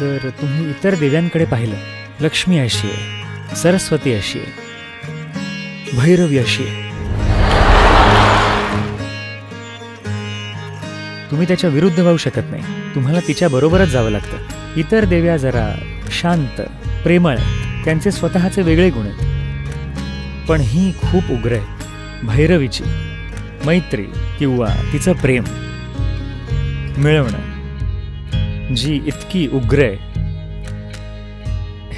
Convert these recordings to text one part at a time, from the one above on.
जर तुम्ही इतर देव्यांकडे पाहिलं लक्ष्मी अशी आहे सरस्वती अशी आहे भैरवी अशी आहे तुम्ही त्याच्या विरुद्ध वाहू शकत नाही तुम्हाला तिच्या बरोबरच जावं लागतं इतर देव्या जरा शांत प्रेमळ त्यांचे स्वतःचे वेगळे गुण आहेत पण ही खूप उग्र आहे भैरवीची मैत्री किंवा तिचं प्रेम मिळवणं जी इतकी उग्र आहे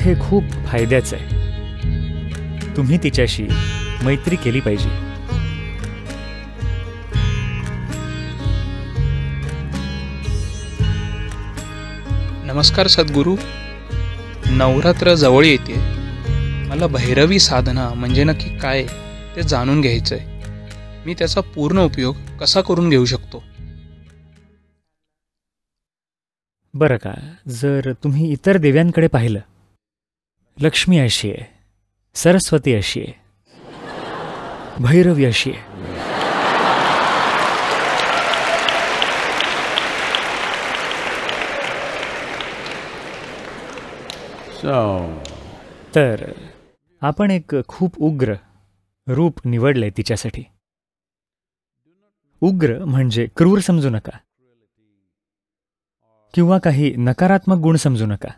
हे खूप फायद्याचं आहे तुम्ही तिच्याशी मैत्री केली पाहिजे नमस्कार सद्गुरू नवरात्र जवळ येते मला भैरवी साधना म्हणजे नक्की काय ते जाणून घ्यायचं आहे मी त्याचा पूर्ण उपयोग कसा करून घेऊ शकतो बरं का जर तुम्ही इतर देव्यांकडे पाहिलं लक्ष्मी अशी आहे सरस्वती अशी आहे भैरवी अशी आहे तर आपण एक खूप उग्र रूप निवडलंय तिच्यासाठी उग्र म्हणजे क्रूर समजू नका किंवा काही नकारात्मक गुण समजू नका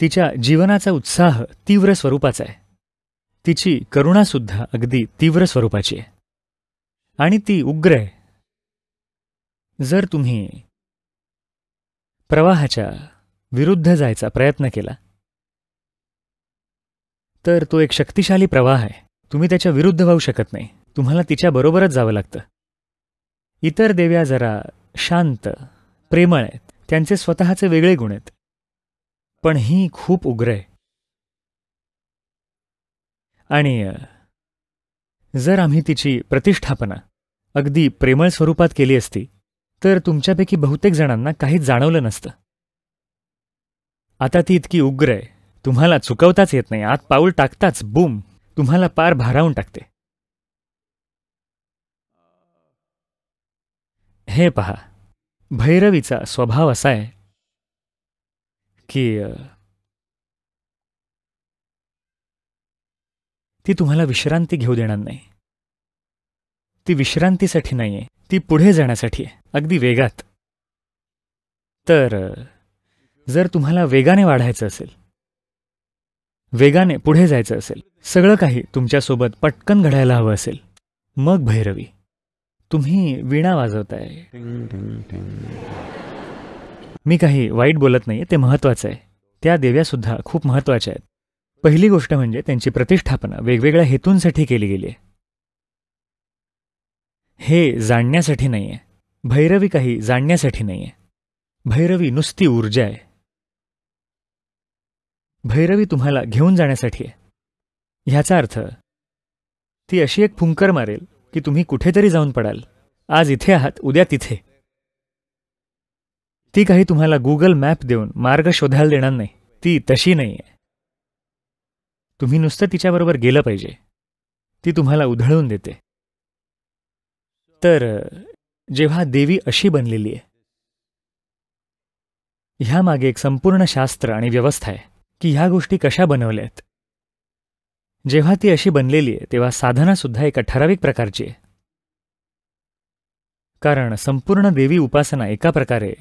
तिच्या जीवनाचा उत्साह तीव्र स्वरूपाचा आहे तिची करुणासुद्धा अगदी तीव्र स्वरूपाची आहे आणि ती उग्र आहे जर तुम्ही प्रवाहाच्या विरुद्ध जायचा प्रयत्न केला तर तो एक शक्तिशाली प्रवाह आहे तुम्ही त्याच्या विरुद्ध वाहू शकत नाही तुम्हाला तिच्या बरोबरच जावं लागतं इतर देव्या जरा शांत प्रेमळ आहेत त्यांचे स्वतःचे वेगळे गुण आहेत पण ही खूप उग्र आहे आणि जर आम्ही तिची प्रतिष्ठापना अगदी प्रेमळ स्वरूपात केली असती तर तुमच्यापैकी बहुतेक जणांना काहीच जाणवलं नसतं आता ती इतकी उग्र आहे तुम्हाला चुकवताच येत नाही आत पाऊल टाकताच बूम तुम्हाला पार भारावून टाकते हे पहा भैरवीचा स्वभाव असा आहे की ती तुम्हाला विश्रांती घेऊ देणार नाही ती विश्रांतीसाठी नाही आहे ती पुढे जाण्यासाठी आहे अगदी वेगात तर जर तुम्हाला वेगाने वाढायचं असेल वेगाने पुढे जायचं असेल सगळं काही तुमच्यासोबत पटकन घडायला हवं असेल मग भैरवी तुम्ही वीणा वाजवताय मी काही वाईट बोलत नाही ते महत्वाचं आहे त्या सुद्धा खूप महत्त्वाच्या आहेत पहिली गोष्ट म्हणजे त्यांची प्रतिष्ठापना वेगवेगळ्या हेतूंसाठी केली गेली आहे हे जाणण्यासाठी नाही आहे भैरवी काही जाणण्यासाठी नाही आहे भैरवी नुसती ऊर्जा आहे भैरवी तुम्हाला घेऊन जाण्यासाठी आहे ह्याचा अर्थ ती अशी एक फुंकर मारेल की तुम्ही कुठेतरी जाऊन पडाल आज इथे आहात उद्या तिथे ती काही तुम्हाला गुगल मॅप देऊन मार्ग शोधायला देणार नाही ती तशी नाही आहे तुम्ही नुसतं तिच्याबरोबर गेलं पाहिजे ती तुम्हाला उधळून देते तर जेव्हा देवी अशी बनलेली आहे ह्यामागे एक संपूर्ण शास्त्र आणि व्यवस्था आहे की ह्या गोष्टी कशा बनवल्या आहेत जेव्हा ती अशी बनलेली आहे तेव्हा साधनासुद्धा एका ठराविक प्रकारची आहे कारण संपूर्ण देवी उपासना एका प्रकारे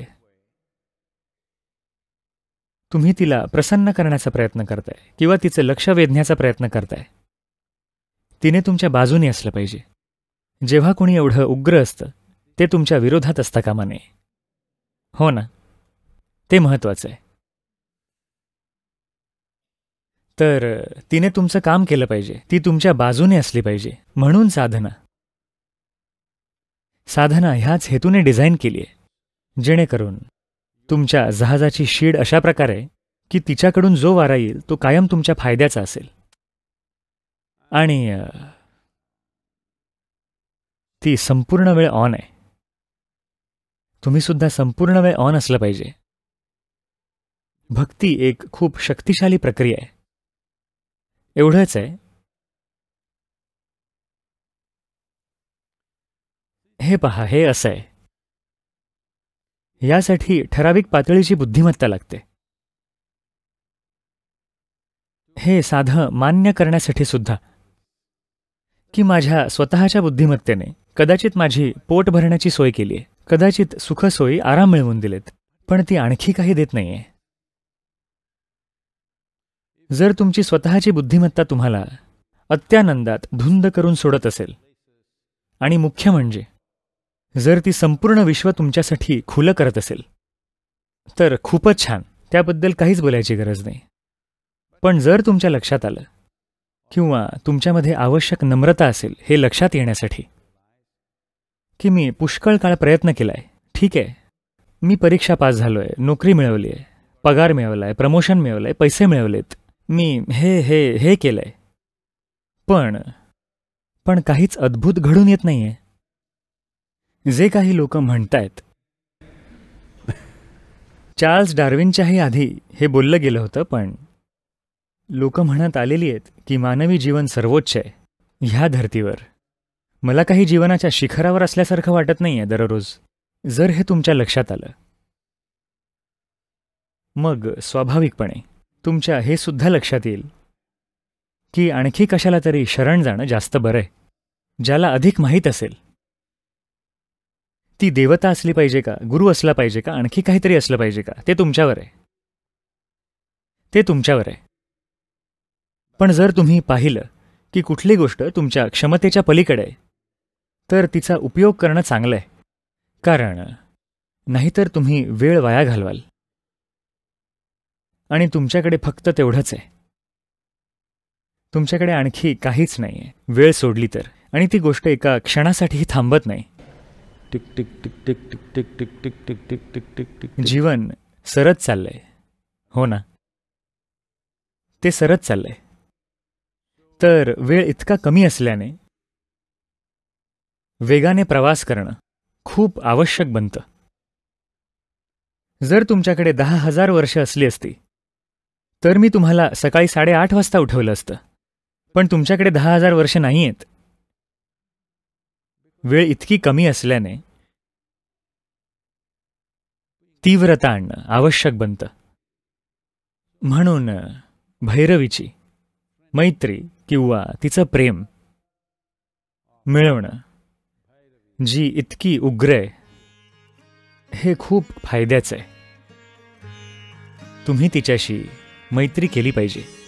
तुम्ही तिला प्रसन्न करण्याचा प्रयत्न करताय किंवा तिचं लक्ष वेधण्याचा प्रयत्न करताय तिने तुमच्या बाजूने असलं पाहिजे जेव्हा कोणी एवढं उग्र असतं ते तुमच्या विरोधात असता कामाने हो ना ते महत्त्वाचं आहे तर तिने तुमचं काम केलं पाहिजे ती तुमच्या बाजूने असली पाहिजे म्हणून साधना साधना ह्याच हेतूने डिझाईन केली आहे जेणेकरून तुमच्या जहाजाची शीड अशा प्रकारे की तिच्याकडून जो वारा येईल तो कायम तुमच्या फायद्याचा असेल आणि ती संपूर्ण वेळ ऑन आहे तुम्ही सुद्धा संपूर्ण वेळ ऑन असलं पाहिजे भक्ती एक खूप शक्तिशाली प्रक्रिया आहे एवढंच आहे हे पहा हे असं आहे यासाठी ठराविक पातळीची बुद्धिमत्ता लागते हे साधं मान्य करण्यासाठी सुद्धा की माझ्या स्वतःच्या बुद्धिमत्तेने कदाचित माझी पोट भरण्याची सोय केली आहे कदाचित सुखसोयी आराम मिळवून दिलेत पण ती आणखी काही देत नाहीये जर तुमची स्वतःची बुद्धिमत्ता तुम्हाला अत्यानंदात धुंद करून सोडत असेल आणि मुख्य म्हणजे जर ती संपूर्ण विश्व तुमच्यासाठी खुलं करत असेल तर खूपच छान त्याबद्दल काहीच बोलायची गरज नाही पण जर तुमच्या लक्षात आलं किंवा तुमच्यामध्ये आवश्यक नम्रता असेल हे लक्षात येण्यासाठी की मी पुष्कळ काळ प्रयत्न केला आहे ठीक आहे मी परीक्षा पास झालो आहे नोकरी मिळवली आहे पगार मिळवला आहे प्रमोशन मिळवलं आहे पैसे मिळवलेत मी हे हे हे केलंय पण पण काहीच अद्भुत घडून येत नाहीये जे काही लोक म्हणतायत चार्ल्स डार्विनच्याही आधी हे बोललं गेलं होतं पण लोक म्हणत आलेली आहेत की मानवी जीवन सर्वोच्च आहे ह्या धर्तीवर मला काही जीवनाच्या शिखरावर असल्यासारखं वाटत नाही आहे दररोज जर हे तुमच्या लक्षात आलं मग स्वाभाविकपणे तुमच्या हे सुद्धा लक्षात येईल की आणखी कशाला तरी शरण जाणं जास्त बरं आहे ज्याला अधिक माहीत असेल ती देवता असली पाहिजे का गुरु असला पाहिजे का आणखी काहीतरी असलं पाहिजे का ते तुमच्यावर आहे ते तुमच्यावर आहे पण जर तुम्ही पाहिलं की कुठली गोष्ट तुमच्या क्षमतेच्या पलीकडे आहे तर तिचा उपयोग करणं चांगलं आहे कारण नाहीतर तुम्ही वेळ वाया घालवाल आणि तुमच्याकडे फक्त तेवढंच आहे तुमच्याकडे आणखी काहीच नाही आहे वेळ सोडली तर आणि ती गोष्ट एका क्षणासाठीही थांबत नाही टिक टिक टिक टिक टिक टिक टिक टिक टिक टिक टिक टिक टिक जीवन सरत चाललंय हो ना ते सरत चाललंय तर वेळ इतका कमी असल्याने वेगाने प्रवास करणं खूप आवश्यक बनतं जर तुमच्याकडे दहा हजार वर्ष असली असती तर मी तुम्हाला सकाळी साडेआठ वाजता उठवलं असतं पण तुमच्याकडे दहा हजार वर्ष नाही आहेत वेळ इतकी कमी असल्याने तीव्रता आणणं आवश्यक बनतं म्हणून भैरवीची मैत्री किंवा तिचं प्रेम मिळवणं जी इतकी उग्र आहे हे खूप फायद्याचं आहे तुम्ही तिच्याशी मैत्री केली पाहिजे